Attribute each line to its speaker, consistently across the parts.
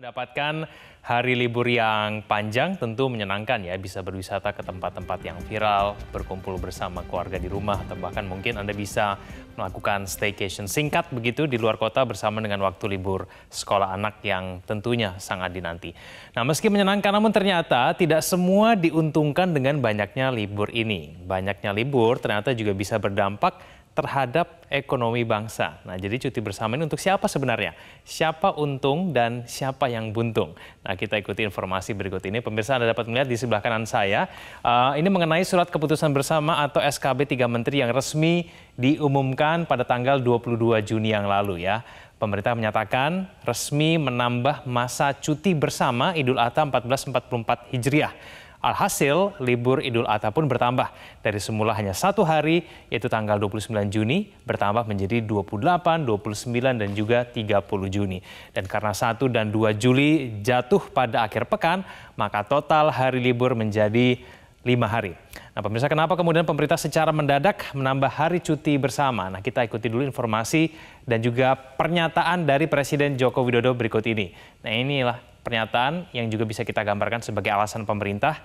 Speaker 1: Mendapatkan hari libur yang panjang tentu menyenangkan ya, bisa berwisata ke tempat-tempat yang viral, berkumpul bersama keluarga di rumah, atau bahkan mungkin Anda bisa melakukan staycation singkat begitu di luar kota bersama dengan waktu libur sekolah anak yang tentunya sangat dinanti. Nah meski menyenangkan namun ternyata tidak semua diuntungkan dengan banyaknya libur ini. Banyaknya libur ternyata juga bisa berdampak terhadap ekonomi bangsa. Nah, jadi cuti bersama ini untuk siapa sebenarnya? Siapa untung dan siapa yang buntung? Nah, kita ikuti informasi berikut ini. Pemirsa Anda dapat melihat di sebelah kanan saya, uh, ini mengenai surat keputusan bersama atau SKB 3 Menteri yang resmi diumumkan pada tanggal 22 Juni yang lalu ya. Pemerintah menyatakan resmi menambah masa cuti bersama Idul Adha 1444 Hijriah Alhasil, libur Idul Adha pun bertambah. Dari semula hanya satu hari, yaitu tanggal 29 Juni, bertambah menjadi 28, 29, dan juga 30 Juni. Dan karena 1 dan 2 Juli jatuh pada akhir pekan, maka total hari libur menjadi lima hari. Nah pemirsa kenapa kemudian pemerintah secara mendadak menambah hari cuti bersama? Nah kita ikuti dulu informasi dan juga pernyataan dari Presiden Joko Widodo berikut ini. Nah inilah Pernyataan yang juga bisa kita gambarkan sebagai alasan pemerintah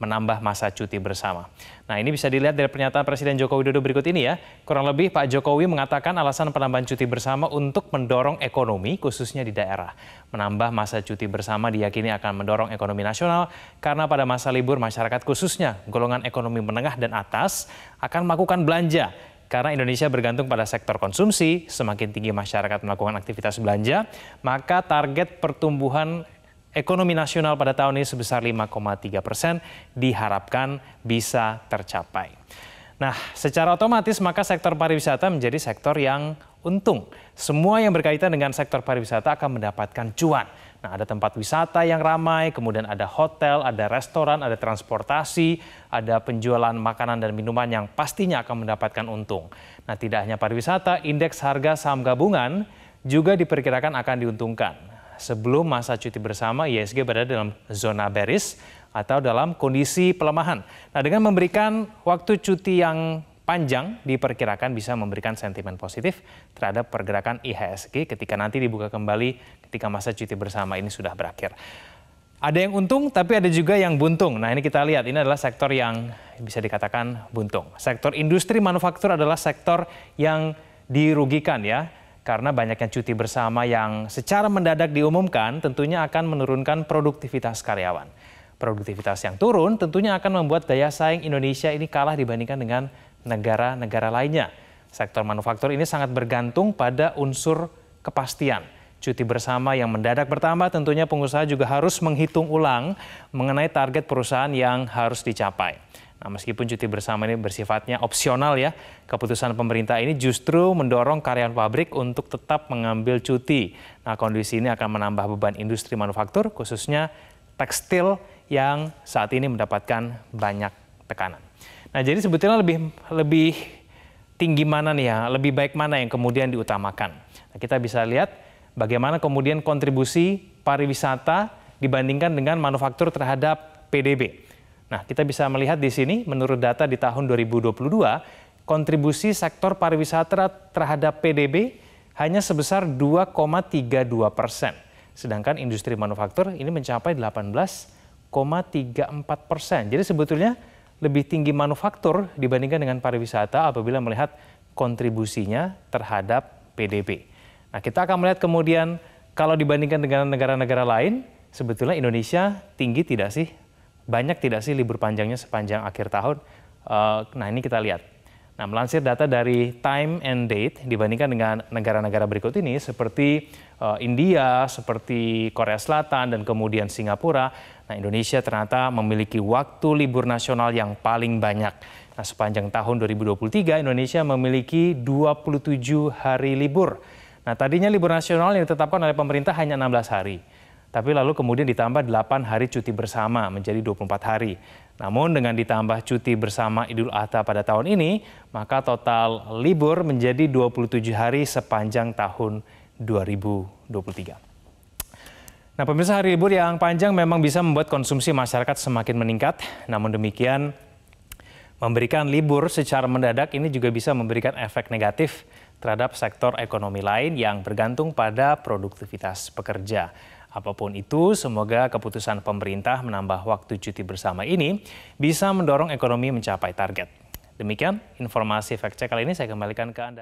Speaker 1: menambah masa cuti bersama. Nah ini bisa dilihat dari pernyataan Presiden Joko Widodo berikut ini ya. Kurang lebih Pak Jokowi mengatakan alasan penambahan cuti bersama untuk mendorong ekonomi khususnya di daerah. Menambah masa cuti bersama diyakini akan mendorong ekonomi nasional karena pada masa libur masyarakat khususnya golongan ekonomi menengah dan atas akan melakukan belanja karena Indonesia bergantung pada sektor konsumsi, semakin tinggi masyarakat melakukan aktivitas belanja, maka target pertumbuhan ekonomi nasional pada tahun ini sebesar 5,3 persen diharapkan bisa tercapai. Nah, secara otomatis maka sektor pariwisata menjadi sektor yang untung. Semua yang berkaitan dengan sektor pariwisata akan mendapatkan cuan. Nah, ada tempat wisata yang ramai, kemudian ada hotel, ada restoran, ada transportasi, ada penjualan makanan dan minuman yang pastinya akan mendapatkan untung. Nah, tidak hanya pariwisata, indeks harga saham gabungan juga diperkirakan akan diuntungkan. Sebelum masa cuti bersama, ISG berada dalam zona beris atau dalam kondisi pelemahan. Nah, dengan memberikan waktu cuti yang panjang diperkirakan bisa memberikan sentimen positif terhadap pergerakan IHSG ketika nanti dibuka kembali ketika masa cuti bersama ini sudah berakhir. Ada yang untung tapi ada juga yang buntung. Nah ini kita lihat, ini adalah sektor yang bisa dikatakan buntung. Sektor industri manufaktur adalah sektor yang dirugikan ya. Karena banyaknya cuti bersama yang secara mendadak diumumkan tentunya akan menurunkan produktivitas karyawan. Produktivitas yang turun tentunya akan membuat daya saing Indonesia ini kalah dibandingkan dengan negara-negara lainnya. Sektor manufaktur ini sangat bergantung pada unsur kepastian. Cuti bersama yang mendadak bertambah tentunya pengusaha juga harus menghitung ulang mengenai target perusahaan yang harus dicapai. Nah, meskipun cuti bersama ini bersifatnya opsional ya, keputusan pemerintah ini justru mendorong karyawan pabrik untuk tetap mengambil cuti. Nah, kondisi ini akan menambah beban industri manufaktur, khususnya tekstil yang saat ini mendapatkan banyak tekanan. Nah, jadi sebetulnya lebih lebih tinggi mana nih ya, lebih baik mana yang kemudian diutamakan. Nah, kita bisa lihat bagaimana kemudian kontribusi pariwisata dibandingkan dengan manufaktur terhadap PDB. Nah, kita bisa melihat di sini menurut data di tahun 2022, kontribusi sektor pariwisata terhadap PDB hanya sebesar 2,32 persen. Sedangkan industri manufaktur ini mencapai 18,34 persen. Jadi sebetulnya lebih tinggi manufaktur dibandingkan dengan pariwisata apabila melihat kontribusinya terhadap PDB. Nah, kita akan melihat kemudian kalau dibandingkan dengan negara-negara lain, sebetulnya Indonesia tinggi tidak sih banyak tidak sih libur panjangnya sepanjang akhir tahun? Uh, nah ini kita lihat. Nah melansir data dari time and date dibandingkan dengan negara-negara berikut ini seperti uh, India, seperti Korea Selatan dan kemudian Singapura. Nah Indonesia ternyata memiliki waktu libur nasional yang paling banyak. Nah sepanjang tahun 2023 Indonesia memiliki 27 hari libur. Nah tadinya libur nasional yang ditetapkan oleh pemerintah hanya 16 hari. Tapi lalu kemudian ditambah 8 hari cuti bersama menjadi 24 hari. Namun dengan ditambah cuti bersama Idul Adha pada tahun ini, maka total libur menjadi 27 hari sepanjang tahun 2023. Nah, pemirsa hari libur yang panjang memang bisa membuat konsumsi masyarakat semakin meningkat. Namun demikian, memberikan libur secara mendadak ini juga bisa memberikan efek negatif terhadap sektor ekonomi lain yang bergantung pada produktivitas pekerja. Apapun itu, semoga keputusan pemerintah menambah waktu cuti bersama ini bisa mendorong ekonomi mencapai target. Demikian informasi fact check kali ini saya kembalikan ke Anda.